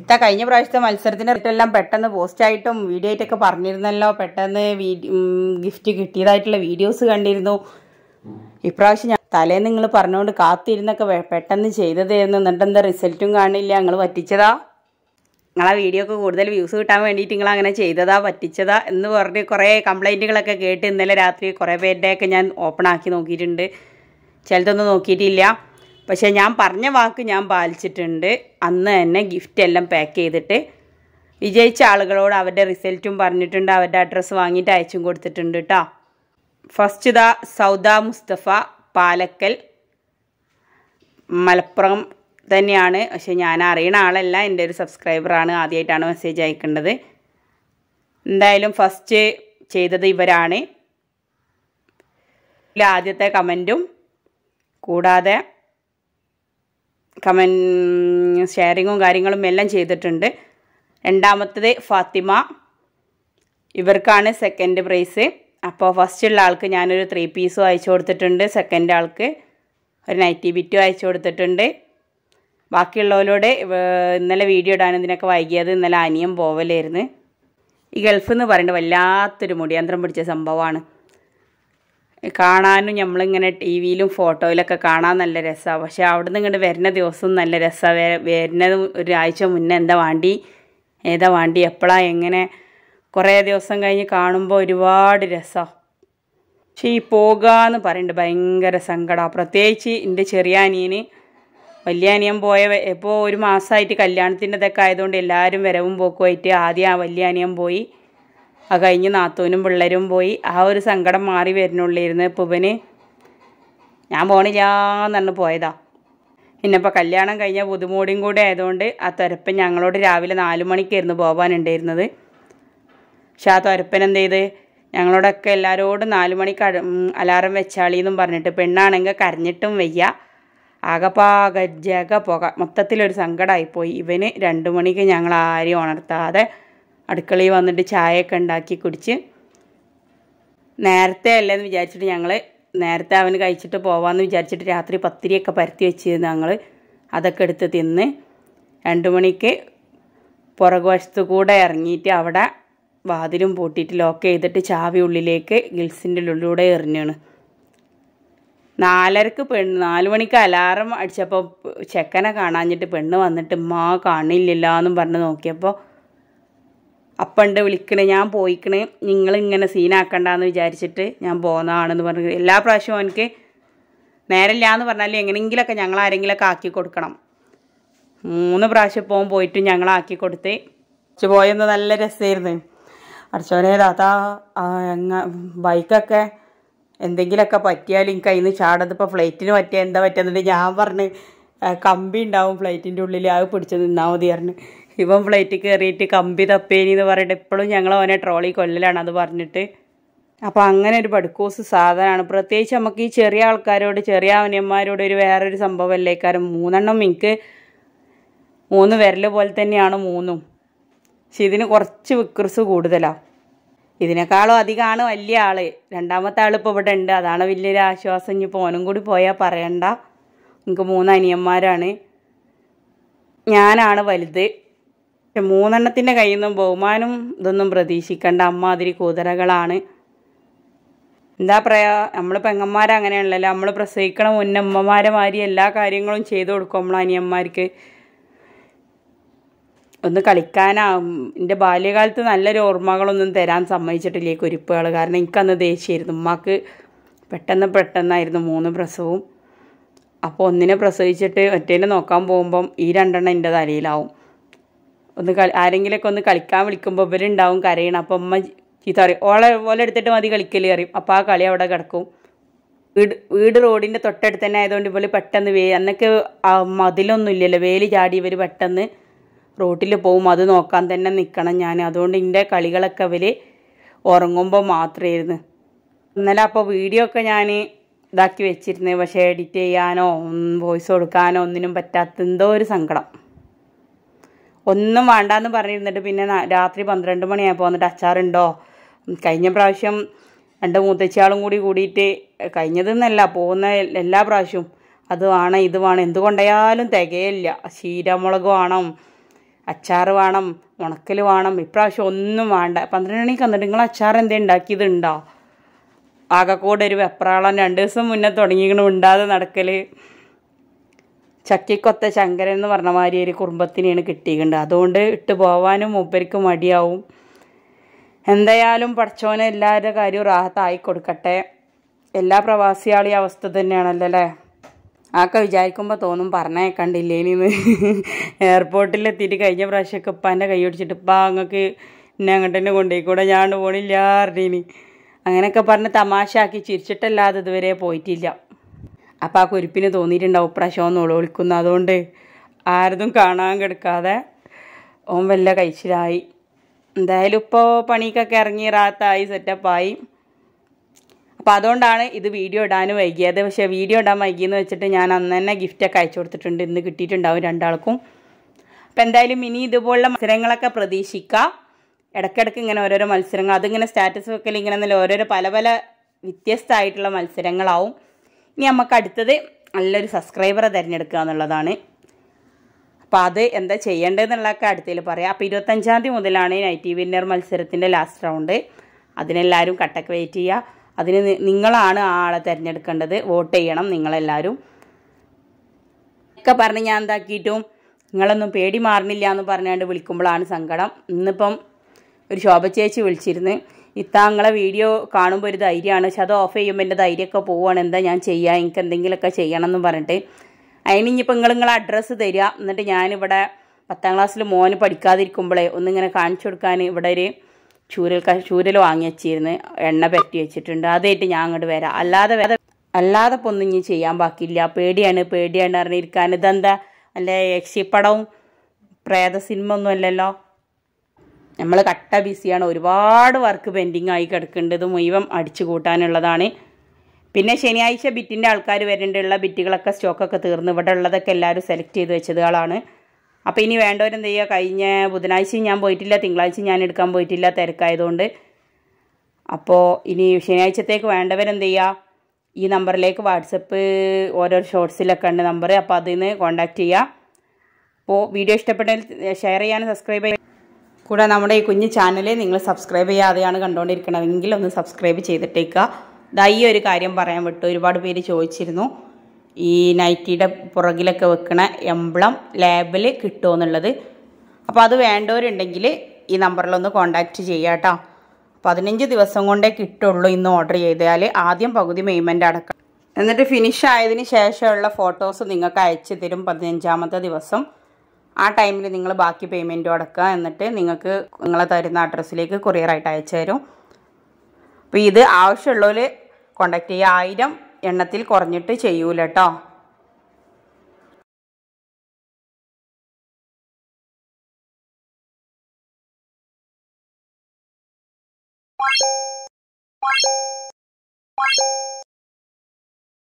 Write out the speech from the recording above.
ഇത്ത കഴിഞ്ഞ പ്രാവശ്യത്തെ മത്സരത്തിൻ്റെ റിട്ടെല്ലാം പെട്ടെന്ന് പോസ്റ്റായിട്ടും വീഡിയോ ആയിട്ടൊക്കെ പറഞ്ഞിരുന്നല്ലോ പെട്ടെന്ന് ഗിഫ്റ്റ് കിട്ടിയതായിട്ടുള്ള വീഡിയോസ് കണ്ടിരുന്നു ഇപ്രാവശ്യം ഞാൻ തലേന്ന് നിങ്ങൾ പറഞ്ഞുകൊണ്ട് കാത്തിരുന്നൊക്കെ പെട്ടെന്ന് ചെയ്തതായിരുന്നു എന്നിട്ട് എന്താ റിസൾട്ടും കാണില്ല ഞങ്ങൾ പറ്റിച്ചതാ നിങ്ങളാ വീഡിയോ ഒക്കെ കൂടുതൽ വ്യൂസ് കിട്ടാൻ വേണ്ടിയിട്ട് നിങ്ങൾ അങ്ങനെ ചെയ്തതാ പറ്റിച്ചതാ എന്ന് പറഞ്ഞ് കുറേ കംപ്ലൈൻറ്റുകളൊക്കെ കേട്ട് ഇന്നലെ രാത്രി കുറേ പേരുടെയൊക്കെ ഞാൻ ഓപ്പൺ ആക്കി നോക്കിയിട്ടുണ്ട് ചിലതൊന്നും നോക്കിയിട്ടില്ല പക്ഷേ ഞാൻ പറഞ്ഞ വാക്ക് ഞാൻ പാലിച്ചിട്ടുണ്ട് അന്ന് തന്നെ ഗിഫ്റ്റ് എല്ലാം പാക്ക് ചെയ്തിട്ട് വിജയിച്ച ആളുകളോട് അവരുടെ റിസൾട്ടും പറഞ്ഞിട്ടുണ്ട് അവരുടെ അഡ്രസ്സ് വാങ്ങിയിട്ട് അയച്ചും കൊടുത്തിട്ടുണ്ട് കേട്ടോ ഫസ്റ്റ് ദ സൗദ മുസ്തഫ പാലക്കൽ മലപ്പുറം തന്നെയാണ് പക്ഷെ ഞാൻ അറിയണ ആളല്ല എൻ്റെ ഒരു സബ്സ്ക്രൈബറാണ് ആദ്യമായിട്ടാണ് മെസ്സേജ് അയക്കേണ്ടത് എന്തായാലും ഫസ്റ്റ് ചെയ്തത് ഇവരാണ് ആദ്യത്തെ കമൻറ്റും കൂടാതെ കമൻ ഷെയറിങ്ങും കാര്യങ്ങളും എല്ലാം ചെയ്തിട്ടുണ്ട് രണ്ടാമത്തത് ഫാത്തിമ ഇവർക്കാണ് സെക്കൻഡ് പ്രൈസ് അപ്പോൾ ഫസ്റ്റുള്ള ആൾക്ക് ഞാനൊരു ത്രീ പീസും അയച്ചു കൊടുത്തിട്ടുണ്ട് സെക്കൻഡ് ആൾക്ക് ഒരു നൈറ്റി ബിറ്റും അയച്ചു കൊടുത്തിട്ടുണ്ട് ബാക്കിയുള്ളവരോട് ഇന്നലെ വീഡിയോ ഇടാൻ ഇതിനൊക്കെ വൈകിയത് ഇന്നലെ അനിയം പോവലായിരുന്നു ഈ ഗൾഫ് എന്ന് പറയുന്നത് വല്ലാത്തൊരു മുടിയന്ത്രം പിടിച്ച സംഭവമാണ് കാണാനും നമ്മളിങ്ങനെ ടി വിയിലും ഫോട്ടോയിലൊക്കെ കാണാൻ നല്ല രസമാണ് പക്ഷേ അവിടെ നിന്ന് ഇങ്ങോട്ട് വരുന്ന ദിവസവും നല്ല രസമാണ് വരുന്നത് ഒരാഴ്ച മുന്നേ എന്താ വാണ്ടി ഏതാ വാണ്ടി എപ്പോഴാണ് എങ്ങനെ കുറേ ദിവസം കഴിഞ്ഞ് കാണുമ്പോൾ ഒരുപാട് രസമാണ് പക്ഷേ ഈ പോകാന്ന് പറയുന്നുണ്ട് ഭയങ്കര സങ്കടമാണ് പ്രത്യേകിച്ച് എൻ്റെ ചെറിയ അനിയന് വലിയ അനിയൻ പോയ ഇപ്പോൾ ഒരു മാസമായിട്ട് കല്യാണത്തിൻ്റെതൊക്കെ ആയതുകൊണ്ട് എല്ലാവരും വരവും പോക്കുമായിട്ട് ആദ്യം ആ വലിയ അനിയൻ പോയി അത് കഴിഞ്ഞ് നാത്തൂനും പിള്ളേരും പോയി ആ ഒരു സങ്കടം മാറി വരുന്നുള്ളിരുന്ന് പുവന് ഞാൻ പോണില്ലാന്ന് പറഞ്ഞു പോയതാ പിന്നെപ്പോൾ കല്യാണം കഴിഞ്ഞ പുതുമോടിയും കൂടെ ആയതുകൊണ്ട് ആ തുരപ്പൻ ഞങ്ങളോട് രാവിലെ നാല് മണിക്കായിരുന്നു പോകാനുണ്ടായിരുന്നത് പക്ഷെ ആ തുരപ്പൻ എന്ത് ചെയ്ത് ഞങ്ങളോടൊക്കെ എല്ലാവരോടും നാല് മണിക്ക് അലാറം വെച്ചാളി എന്നും പറഞ്ഞിട്ട് പെണ്ണാണെങ്കിൽ കരഞ്ഞിട്ടും വയ്യ ആകപ്പാകജക പുക മൊത്തത്തിലൊരു സങ്കടമായിപ്പോയി ഇവന് രണ്ട് മണിക്ക് ഞങ്ങൾ ആരെയും ഉണർത്താതെ അടുക്കളയിൽ വന്നിട്ട് ചായയൊക്കെ ഉണ്ടാക്കി കുടിച്ച് നേരത്തെ അല്ലെന്ന് വിചാരിച്ചിട്ട് ഞങ്ങൾ നേരത്തെ അവന് കഴിച്ചിട്ട് പോവാമെന്ന് വിചാരിച്ചിട്ട് രാത്രി പത്തിരിയൊക്കെ പരത്തി വെച്ചിരുന്നു ഞങ്ങൾ അതൊക്കെ എടുത്ത് തിന്ന് രണ്ട് മണിക്ക് വശത്തു കൂടെ ഇറങ്ങിയിട്ട് അവിടെ വാതിലും പൂട്ടിയിട്ട് ലോക്ക് ചെയ്തിട്ട് ചാവി ഉള്ളിലേക്ക് ഗിൽസിൻ്റെ ഉള്ളിലൂടെ എറിഞ്ഞാണ് നാലരക്ക് പെണ്ണ് നാല് മണിക്ക് അലാറം അടിച്ചപ്പോൾ ചെക്കനെ കാണാഞ്ഞിട്ട് പെണ്ണ് വന്നിട്ട് മാ കാണില്ലല്ലോ എന്നും പറഞ്ഞ് നോക്കിയപ്പോൾ അപ്പണ്ട് വിളിക്കണേ ഞാൻ പോയിക്കണേ ഇങ്ങനെ സീനാക്കണ്ടെന്ന് വിചാരിച്ചിട്ട് ഞാൻ പോകുന്നതാണെന്ന് പറഞ്ഞു എല്ലാ പ്രാവശ്യവും എനിക്ക് നേരല്ല എന്ന് പറഞ്ഞാൽ എങ്ങനെയെങ്കിലൊക്കെ ഞങ്ങൾ ആരെങ്കിലുമൊക്കെ ആക്കി കൊടുക്കണം മൂന്ന് പ്രാവശ്യം പോകും പോയിട്ട് ഞങ്ങൾ ആക്കി കൊടുത്ത് കുറച്ച് പോയെന്ന് നല്ല രസമായിരുന്നു അർച്ചവനെ താത്താ ബൈക്കൊക്കെ എന്തെങ്കിലുമൊക്കെ പറ്റിയാലും എനിക്ക് അതിന് ചാടത് ഇപ്പോൾ ഫ്ലൈറ്റിന് പറ്റിയാൽ എന്താ പറ്റുന്നുണ്ട് ഞാൻ പറഞ്ഞ് കമ്പി ഉണ്ടാവും ഫ്ലൈറ്റിൻ്റെ ഉള്ളിൽ അത് പിടിച്ച് നിന്നാൽ മതി പറഞ്ഞു ഇവൻ ഫ്ലൈറ്റിൽ കയറിയിട്ട് കമ്പി തപ്പേനി എന്ന് പറഞ്ഞിട്ട് എപ്പോഴും ഞങ്ങൾ അവനെ ട്രോളി കൊല്ലലാണ് അത് പറഞ്ഞിട്ട് അപ്പോൾ അങ്ങനെ ഒരു പടുക്കോസ് സാധനമാണ് പ്രത്യേകിച്ച് നമുക്ക് ഈ ചെറിയ ആൾക്കാരോട് ചെറിയ അവനിയന്മാരോട് ഒരു വേറൊരു സംഭവമല്ലേ കാരണം മൂന്നെണ്ണം എനിക്ക് മൂന്ന് വിരൽ പോലെ തന്നെയാണ് മൂന്നും പക്ഷെ ഇതിന് കുറച്ച് വിക്രസ് കൂടുതലാണ് ഇതിനേക്കാളും അധികമാണ് വലിയ ആൾ രണ്ടാമത്തെ ആളിപ്പോൾ ഇവിടെ ഉണ്ട് അതാണ് വലിയൊരു ആശ്വാസം ഇനിയിപ്പോൾ ഓനും കൂടി പോയാൽ പറയണ്ട എനിക്ക് മൂന്ന് അനിയന്മാരാണ് ഞാനാണ് വലുത് പക്ഷെ മൂന്നെണ്ണത്തിൻ്റെ കയ്യിൽ നിന്നും ബഹുമാനം ഇതൊന്നും പ്രതീക്ഷിക്കേണ്ട അമ്മാതിരി കൂതറകളാണ് എന്താ പറയുക നമ്മൾ പെങ്ങന്മാർ അങ്ങനെയാണല്ലോ നമ്മൾ പ്രസവിക്കണ മുന്നമ്മമാരെ മാതിരി എല്ലാ കാര്യങ്ങളും ചെയ്തു കൊടുക്കും നമ്മൾ അനിയന്മാർക്ക് ഒന്ന് കളിക്കാനാവും എൻ്റെ ബാല്യകാലത്ത് നല്ലൊരു ഓർമ്മകളൊന്നും തരാൻ സമ്മതിച്ചിട്ടില്ല ഈ കുരിപ്പുകൾ കാരണം എനിക്കന്ന് ദേഷ്യമായിരുന്നു ഉമ്മാക്ക് പെട്ടെന്ന് പെട്ടെന്നായിരുന്നു മൂന്ന് പ്രസവവും അപ്പോൾ ഒന്നിനെ പ്രസവിച്ചിട്ട് ഒറ്റേനെ നോക്കാൻ പോകുമ്പം ഈ രണ്ടെണ്ണം എൻ്റെ തലയിലാവും ഒന്ന് കളി ആരെങ്കിലുമൊക്കെ ഒന്ന് കളിക്കാൻ വിളിക്കുമ്പോൾ ഇവരുണ്ടാവും കരയണം അപ്പം അമ്മ ചീത്ത പറയും ഓളെ ഓല എടുത്തിട്ട് മതി കളിക്കൽ അറിയും അപ്പോൾ ആ കളി അവിടെ കിടക്കും വീട് വീട് റോഡിൻ്റെ തൊട്ടടുത്ത് തന്നെ ആയതുകൊണ്ട് ഇവർ പെട്ടെന്ന് വേ അന്നൊക്കെ മതിലൊന്നും ഇല്ലല്ലോ വേലി ചാടി ഇവർ പെട്ടെന്ന് റോട്ടിൽ പോവും അത് നോക്കാൻ തന്നെ നിൽക്കണം ഞാൻ അതുകൊണ്ട് എൻ്റെ കളികളൊക്കെ അവർ ഉറങ്ങുമ്പോൾ മാത്രമായിരുന്നു ഇന്നലെ അപ്പോൾ വീഡിയോ ഒക്കെ ഞാൻ ഇതാക്കി വെച്ചിരുന്നത് പക്ഷേ എഡിറ്റ് ചെയ്യാനോ വോയിസ് കൊടുക്കാനോ ഒന്നിനും പറ്റാത്ത എന്തോ ഒരു സങ്കടം ഒന്നും വേണ്ടാന്ന് പറഞ്ഞിരുന്നിട്ട് പിന്നെ രാത്രി പന്ത്രണ്ട് മണിയായപ്പോൾ വന്നിട്ട് അച്ചാറുണ്ടോ കഴിഞ്ഞ പ്രാവശ്യം രണ്ട് മൂത്തച്ചയാളും കൂടി കൂടിയിട്ട് കഴിഞ്ഞതെന്നല്ല പോകുന്ന എല്ലാ പ്രാവശ്യവും അത് വേണം ഇത് വേണം എന്തുകൊണ്ടായാലും തികയില്ല ശീരമുളക് വേണം അച്ചാർ വേണം ഉണക്കൽ വേണം ഇപ്രാവശ്യം ഒന്നും വേണ്ട പന്ത്രണ്ട് മണിക്ക് വന്നിട്ട് നിങ്ങൾ അച്ചാർ എന്തേ ഉണ്ടാക്കിയതുണ്ടോ ആകെക്കൂടെ ഒരു വെപ്രാളം രണ്ട് ദിവസം മുന്നേ തുടങ്ങിയിരിക്കണം ഉണ്ടാതെ നടക്കൽ ചക്കിക്കൊത്ത ശങ്കരൻ എന്ന് പറഞ്ഞ മാതിരി ഒരു കുടുംബത്തിനെയാണ് കിട്ടിയിട്ടുണ്ട് അതുകൊണ്ട് ഇട്ട് പോവാനും മൂപ്പർക്ക് മടിയാവും എന്തായാലും പഠിച്ചോന് എല്ലാവരുടെ കാര്യവും റാഹത്തായി കൊടുക്കട്ടെ എല്ലാ ഈ അവസ്ഥ തന്നെയാണല്ലോ അല്ലേ ആക്കെ വിചാരിക്കുമ്പോൾ തോന്നും പറഞ്ഞേക്കണ്ടില്ലേനിന്ന് എയർപോർട്ടിലെത്തിയിട്ട് കഴിഞ്ഞ പ്രാവശ്യമൊക്കെ ഉപ്പാൻ്റെ കൈ പിടിച്ചിട്ട് ഇപ്പം അങ്ങക്ക് എന്നെ അങ്ങോട്ട് തന്നെ കൊണ്ടുപോയിക്കൂടെ ഞാൻ പോണില്ല അറിഞ്ഞിനി അങ്ങനെയൊക്കെ പറഞ്ഞ് തമാശ ആക്കി ചിരിച്ചിട്ടല്ലാതെ ഇതുവരെ പോയിട്ടില്ല അപ്പം ആ കുരുപ്പിന് തോന്നിയിട്ടുണ്ടാവും പ്രാവശ്യം നുളവിളിക്കുന്നു അതുകൊണ്ട് ആരതും കാണാൻ കിടക്കാതെ ഓൻ വല്ല കഴിച്ചിലായി എന്തായാലും ഇപ്പോൾ പണിക്കൊക്കെ ഇറങ്ങി റാത്തായി സെറ്റപ്പായി അപ്പോൾ അതുകൊണ്ടാണ് ഇത് വീഡിയോ ഇടാൻ വൈകിയത് പക്ഷേ വീഡിയോ ഇടാൻ വൈകിയെന്ന് വെച്ചിട്ട് ഞാൻ അന്ന് തന്നെ ഗിഫ്റ്റൊക്കെ അയച്ചു കൊടുത്തിട്ടുണ്ട് ഇന്ന് കിട്ടിയിട്ടുണ്ടാവും രണ്ടാൾക്കും അപ്പോൾ എന്തായാലും ഇനി ഇതുപോലുള്ള മത്സരങ്ങളൊക്കെ പ്രതീക്ഷിക്കാം ഇടയ്ക്കിടയ്ക്ക് ഇങ്ങനെ ഓരോരോ മത്സരങ്ങൾ അതിങ്ങനെ സ്റ്റാറ്റസ് വെക്കൽ ഇങ്ങനെ ഓരോരോ പല പല വ്യത്യസ്തമായിട്ടുള്ള മത്സരങ്ങളാവും ഇനി നമുക്ക് അടുത്തത് നല്ലൊരു സബ്സ്ക്രൈബറെ തിരഞ്ഞെടുക്കുക എന്നുള്ളതാണ് അപ്പോൾ അത് എന്താ ചെയ്യേണ്ടതെന്നുള്ളതൊക്കെ അടുത്തതിൽ പറയാം അപ്പോൾ ഇരുപത്തഞ്ചാം തീയതി മുതലാണ് നൈറ്റി വിന്നർ മത്സരത്തിൻ്റെ ലാസ്റ്റ് റൗണ്ട് അതിനെല്ലാവരും കട്ടക്ക് വെയിറ്റ് ചെയ്യുക അതിന് നിങ്ങളാണ് ആ ആളെ തിരഞ്ഞെടുക്കേണ്ടത് വോട്ട് ചെയ്യണം നിങ്ങളെല്ലാവരും ഒക്കെ പറഞ്ഞ് ഞാൻ എന്താക്കിയിട്ടും നിങ്ങളൊന്നും പേടി മാറുന്നില്ല എന്ന് പറഞ്ഞുകൊണ്ട് വിളിക്കുമ്പോഴാണ് സങ്കടം ഇന്നിപ്പം ഒരു ശോഭ ചേച്ചി വിളിച്ചിരുന്ന് ഇത്താങ്ങളെ വീഡിയോ കാണുമ്പോൾ ഒരു ധൈര്യമാണ് പക്ഷെ അത് ഓഫ് ചെയ്യുമ്പോൾ എൻ്റെ ധൈര്യമൊക്കെ പോവുകയാണ് എന്താ ഞാൻ ചെയ്യുക എനിക്ക് എന്തെങ്കിലുമൊക്കെ ചെയ്യണം എന്നും പറഞ്ഞിട്ട് അതിന് ഇനിയിപ്പോൾ നിങ്ങൾ നിങ്ങളെ അഡ്രസ്സ് തരിക എന്നിട്ട് ഞാനിവിടെ പത്താം ക്ലാസ്സിൽ മോന് പഠിക്കാതിരിക്കുമ്പോഴേ ഒന്നിങ്ങനെ കാണിച്ചു കൊടുക്കാൻ ഇവിടെ ഒരു ചൂരൽ ചൂരൽ വാങ്ങി വെച്ചിരുന്ന് എണ്ണ പറ്റി വെച്ചിട്ടുണ്ട് അതായിട്ട് ഞാൻ അങ്ങോട്ട് വരാം അല്ലാതെ വേറെ അല്ലാതെ ഇപ്പോൾ ഒന്നും ഇനി ചെയ്യാൻ ബാക്കിയില്ല പേടിയാണ് പേടിയാണ് അറിഞ്ഞിരിക്കാൻ ഇതെന്താ അല്ലേ യക്ഷിപ്പടവും പ്രേത സിനിമ ഒന്നും അല്ലല്ലോ നമ്മൾ കട്ട ബിസിയാണ് ഒരുപാട് വർക്ക് പെൻഡിങ് ആയി കിടക്കേണ്ടത് മുഴുവൻ അടിച്ചു കൂട്ടാനുള്ളതാണ് പിന്നെ ശനിയാഴ്ച ബിറ്റിൻ്റെ ആൾക്കാർ വരേണ്ടിയുള്ള ബിറ്റുകളൊക്കെ സ്റ്റോക്കൊക്കെ തീർന്നു ഇവിടെ ഉള്ളതൊക്കെ എല്ലാവരും സെലക്ട് ചെയ്ത് വെച്ചതുകളാണ് അപ്പോൾ ഇനി വേണ്ടവരെന്ത് ചെയ്യുക കഴിഞ്ഞ ബുധനാഴ്ച ഞാൻ പോയിട്ടില്ല തിങ്കളാഴ്ച ഞാൻ എടുക്കാൻ പോയിട്ടില്ല തിരക്കായതുകൊണ്ട് അപ്പോൾ ഇനി ശനിയാഴ്ചത്തേക്ക് വേണ്ടവരെന്ത് ചെയ്യുക ഈ നമ്പറിലേക്ക് വാട്സപ്പ് ഓരോ ഷോർട്സിലൊക്കെ ഉണ്ട് നമ്പർ അപ്പോൾ അതിൽ നിന്ന് കോൺടാക്റ്റ് ചെയ്യുക അപ്പോൾ വീഡിയോ ഇഷ്ടപ്പെട്ടാൽ ഷെയർ ചെയ്യാനും സബ്സ്ക്രൈബ് ചെയ്യാം കൂടെ നമ്മുടെ ഈ കുഞ്ഞു ചാനൽ നിങ്ങൾ സബ്സ്ക്രൈബ് ചെയ്യാതെയാണ് കണ്ടുകൊണ്ടിരിക്കണതെങ്കിൽ ഒന്ന് സബ്സ്ക്രൈബ് ചെയ്തിട്ടേക്കുക ഇതാ ഈ ഒരു കാര്യം പറയാൻ വിട്ടു ഒരുപാട് പേര് ചോദിച്ചിരുന്നു ഈ നൈറ്റിയുടെ പുറകിലൊക്കെ വെക്കണ എംബ്ലം ലേബിൽ കിട്ടുമോ എന്നുള്ളത് അപ്പോൾ അത് വേണ്ടവരുണ്ടെങ്കിൽ ഈ നമ്പറിലൊന്ന് കോൺടാക്റ്റ് ചെയ്യുക കേട്ടോ പതിനഞ്ച് ദിവസം കൊണ്ടേ കിട്ടുള്ളൂ ഇന്ന് ഓർഡർ ചെയ്താൽ ആദ്യം പകുതി പേയ്മെൻറ്റ് അടക്കാം എന്നിട്ട് ഫിനിഷ് ആയതിന് ശേഷമുള്ള ഫോട്ടോസ് നിങ്ങൾക്ക് അയച്ചു തരും പതിനഞ്ചാമത്തെ ദിവസം ആ ടൈമിൽ നിങ്ങൾ ബാക്കി പേയ്മെൻറ്റും അടക്കുക എന്നിട്ട് നിങ്ങൾക്ക് നിങ്ങൾ തരുന്ന അഡ്രസ്സിലേക്ക് കൊറിയറായിട്ട് അയച്ചു തരും അപ്പോൾ ഇത് ആവശ്യമുള്ളവർ കോണ്ടാക്ട് ചെയ്യുക ആയിരം എണ്ണത്തിൽ കുറഞ്ഞിട്ട് ചെയ്യൂല കേട്ടോ